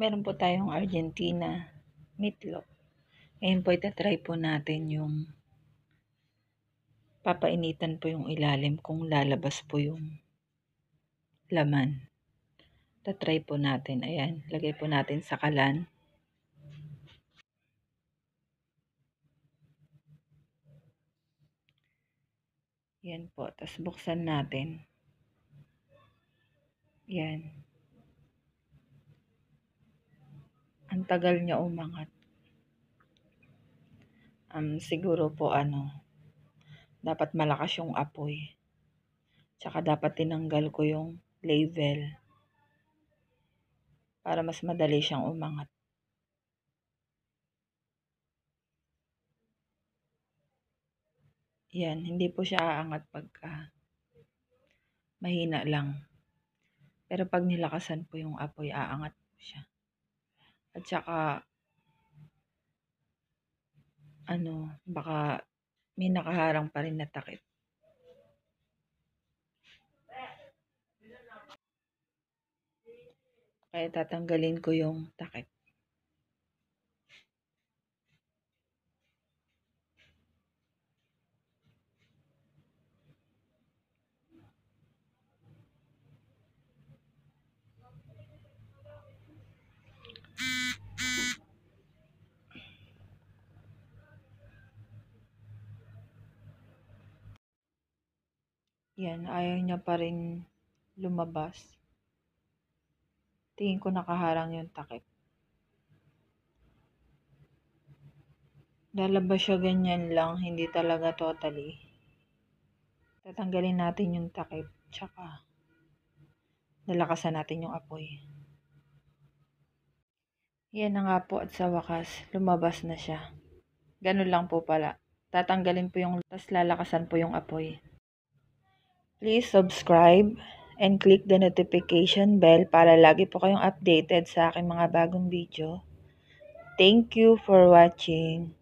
meron po tayong Argentina meatloaf. Ngayon po, itatry po natin yung papainitan po yung ilalim kung lalabas po yung laman. Tatry po natin. Ayan, lagay po natin sa kalan. Yan po. Tapos buksan natin. Ayan. ang tagal niya umangat. Um, siguro po ano, dapat malakas yung apoy. Tsaka dapat tinanggal ko yung label para mas madali siyang umangat. Yan, hindi po siya aangat pagka ah, mahina lang. Pero pag nilakasan po yung apoy, aangat po siya. At saka, ano, baka may nakaharang pa rin na takip. Kaya tatanggalin ko yung takip. Yan, ayaw niya pa rin lumabas. Tingin ko nakaharang yung takip. Lalabas siya ganyan lang, hindi talaga totally. Tatanggalin natin yung takip, tsaka nalakasan natin yung apoy. Yan na nga po at sa wakas, lumabas na siya. Ganun lang po pala. Tatanggalin po yung, tas lalakasan po yung apoy. Please subscribe and click the notification bell para lagi po kayong updated sa aking mga bagong video. Thank you for watching.